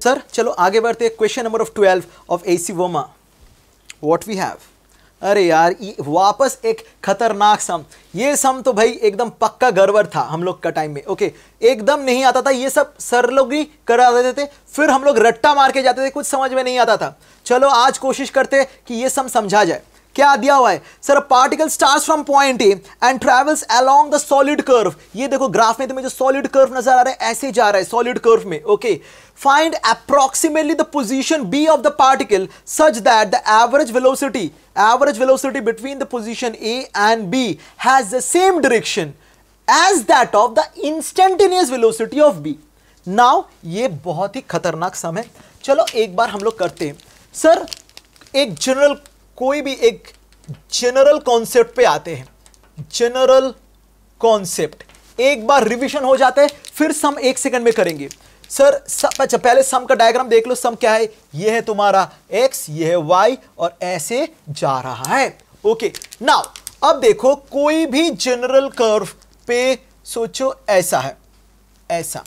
sir चलो आगे बढ़ते हैं question number of twelve of A C Verma what we have अरे यार वापस एक खतरनाक सम ये सम तो भाई एकदम पक्का गड़बड़ था हम लोग का टाइम में ओके एकदम नहीं आता था ये सब सर लोग ही करा देते थे फिर हम लोग रट्टा मार के जाते थे कुछ समझ में नहीं आता था चलो आज कोशिश करते कि ये सम समझा जाए क्या दिया हुआ है sir particle start from point A and travels along the solid curve ये देखो ग्राफ में तुम्हें जो सॉलिड कर्व नजर आ रहा है ऐसे जा रहा है सॉलिड कर्व में okay find approximately the position B of the particle such that the average velocity average velocity between the position A and B has the same direction as that of the instantaneous velocity of B now ये बहुत ही खतरनाक सम है चलो एक बार हम लोग करते हैं सर एक जनरल कोई भी एक जनरल कॉन्सेप्ट पे आते हैं जनरल कॉन्सेप्ट एक बार रिवीजन हो जाता है फिर सम एक सेकंड में करेंगे सर सब अच्छा पहले सम का डायग्राम देख लो सम क्या है यह है तुम्हारा एक्स यह है वाई और ऐसे जा रहा है ओके नाउ अब देखो कोई भी जनरल कर्व पे सोचो ऐसा है ऐसा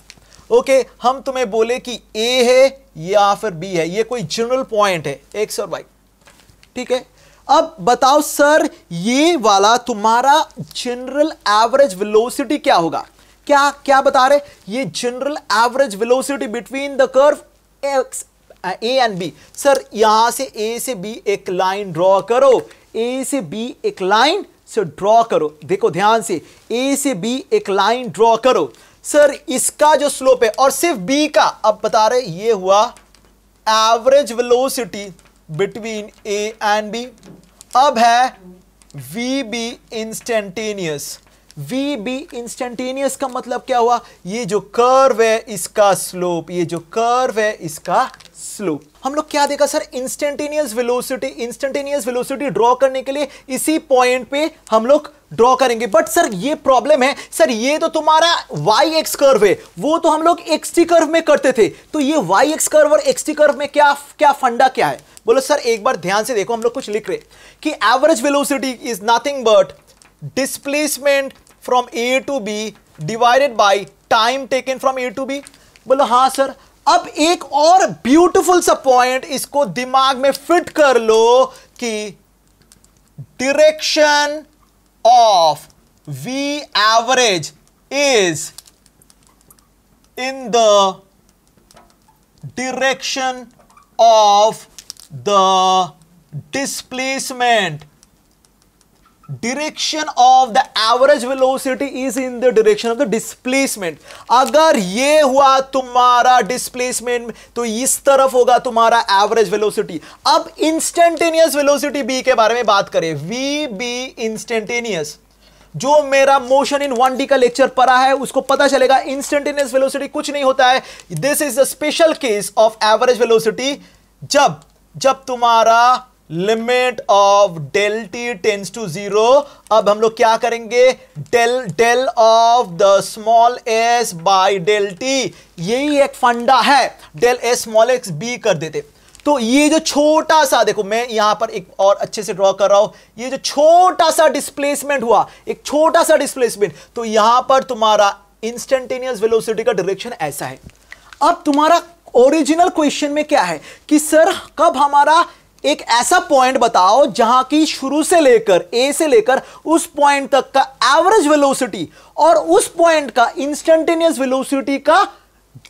ओके हम तुम्हें बोले कि ए है या फिर बी है ये कोई जनरल पॉइंट है एक्स और वाई ठीक है अब बताओ सर ये वाला तुम्हारा जनरल एवरेज वेलोसिटी क्या होगा क्या क्या बता रहे ये general average velocity between the curve x A and B sir यहां से ए से बी एक लाइन ड्रॉ करो ए से बी एक लाइन से ड्रॉ करो देखो ध्यान से ए से बी एक लाइन ड्रॉ करो सर इसका जो स्लोप है और सिर्फ बी का अब बता रहे ये हुआ average velocity between A and B अब है we B instantaneous we B instantaneous का मतलब क्या हुआ ये जो कर्व है इसका स्लोप ये जो कर्व है इसका स्लो हम लोग क्या देखा sir instantaneous velocity instantaneous velocity draw करने के लिए इसी पॉइंट पे हम लोग ड्रॉ करेंगे बट सर ये प्रॉब्लम है सर ये तो तुम्हारा वाई एक्स कर्व है वो तो हम लोग एक्स टी कर्व में करते थे तो ये वाई एक्स कर्व और एक्स टी कर्व में क्या क्या फंडा क्या है बोलो सर एक बार ध्यान से देखो हम लोग कुछ लिख रहे कि average velocity is nothing but displacement from A to be divided by time taken from A to be बोलो हाँ सर अब एक और ब्यूटीफुल सा पॉइंट इसको दिमाग में फिट कर लो कि direction of V average is in the direction of the displacement direction of the average velocity is in the direction of the displacement अगर ये हुआ तुम्हारा डिस्प्लेसमेंट तो इस तरफ होगा तुम्हारा एवरेज वेलोसिटी अब इंस्टेंटेनियस वेलोसिटी बी के बारे में बात करें वी बी इंस्टेंटेनियस जो मेरा मोशन इन वन डी का लेक्चर पढ़ा है उसको पता चलेगा इंस्टेंटेनियस वेलोसिटी कुछ नहीं होता है this is the special case of average velocity जब जब तुम्हारा limit of del T tense to zero अब हम लोग क्या करेंगे del del of the small S by del T यही एक फंडा है del S small x B कर देते तो ये जो छोटा सा देखो मैं यहां पर एक और अच्छे से ड्रॉ कर रहा हूं ये जो छोटा सा डिस्प्लेसमेंट हुआ एक छोटा सा डिस्प्लेसमेंट तो यहां पर तुम्हारा इंस्टेंटेनियस वेलोसिटी का डायरेक्शन ऐसा है अब तुम्हारा ओरिजिनल क्वेश्चन में क्या है कि सर कब हमारा एक ऐसा पॉइंट बताओ जहां की शुरू से लेकर ए से लेकर उस पॉइंट तक का एवरेज वेलोसिटी और उस पॉइंट का इंस्टेंटेनियस वेलोसिटी का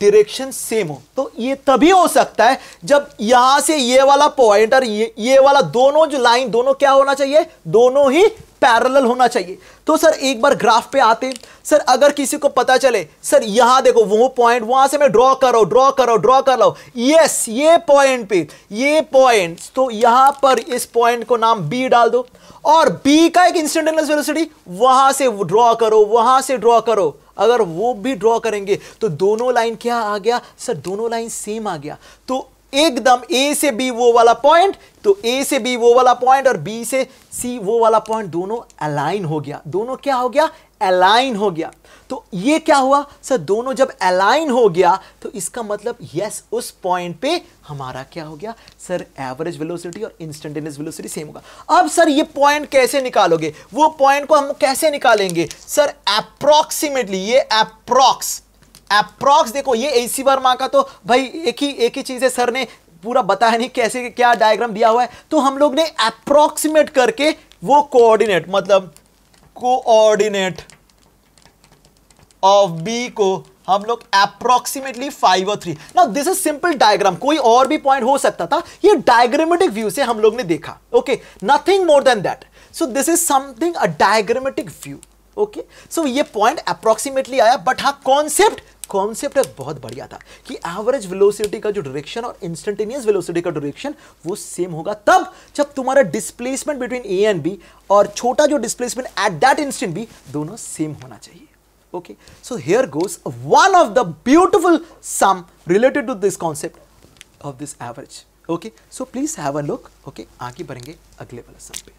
डायरेक्शन सेम हो तो ये तभी हो सकता है जब यहां से ये वाला पॉइंट और ये ये वाला दोनों जो लाइन दोनों क्या होना चाहिए दोनों ही पैरेलल होना चाहिए तो सर एक बार ग्राफ पे आते सर अगर किसी को पता चले सर यहां देखो वो पॉइंट वहां से मैं ड्रॉ करो ड्रॉ करो ड्रॉ कर लो यस ये पॉइंट पे ये पॉइंट तो यहां पर इस पॉइंट को नाम बी डाल दो और बी का एक इंस्टेंटेनियस वेलोसिटी वहां से ड्रॉ करो वहां से ड्रॉ करो अगर वो भी ड्रॉ करेंगे तो दोनों लाइन क्या आ गया सर दोनों लाइन सेम आ गया तो एकदम ए से बी वो वाला पॉइंट तो ए से बी वो वाला पॉइंट और बी से सी वो वाला पॉइंट दोनों अलाइन हो गया दोनों क्या हो गया अलाइन हो गया तो ये क्या हुआ सर दोनों जब अलाइन हो गया तो इसका मतलब यस उस पॉइंट पे हमारा क्या हो गया सर एवरेज वेलोसिटी और इंस्टेंटेनियस वेलोसिटी सेम होगा अब सर ये पॉइंट कैसे निकालोगे वो पॉइंट को हम कैसे निकालेंगे सर अप्रोक्सीमेटली ये अप्रोक्स अप्रॉक्स देखो ये ए सी वर्मा का तो भाई एक ही एक ही चीज़ है सर ने पूरा बताया नहीं कैसे क्या डायग्राम दिया हुआ है तो हम लोग ने अप्रोक्सीमेट करके वो कोऑर्डिनेट मतलब कोऑर्डिनेट ऑफ बी को हम लोग अप्रोक्सीमेटली फाइव और थ्री ना दिस इज सिंपल डायग्राम कोई और भी पॉइंट हो सकता था ये डायग्रामेटिक व्यू से हम लोग ने देखा okay nothing more than that so this is something a diagrammatic view okay so ये पॉइंट अप्रोक्सीमेटली आया बट हा कॉन्सेप्ट कॉन्सेप्ट है बहुत बढ़िया था कि एवरेज वेलोसिटी का जो डायरेक्शन और इंस्टेंटेनियस वेलोसिटी का डायरेक्शन वो सेम होगा तब जब तुम्हारा displacement between A and B और छोटा जो डिस्प्लेसमेंट एट दैट इंस्टेंट भी दोनों सेम होना चाहिए okay so here goes one of the beautiful some related to this concept of this average okay so please have a look okay आगे बढ़ेंगे अगले वाला सम पे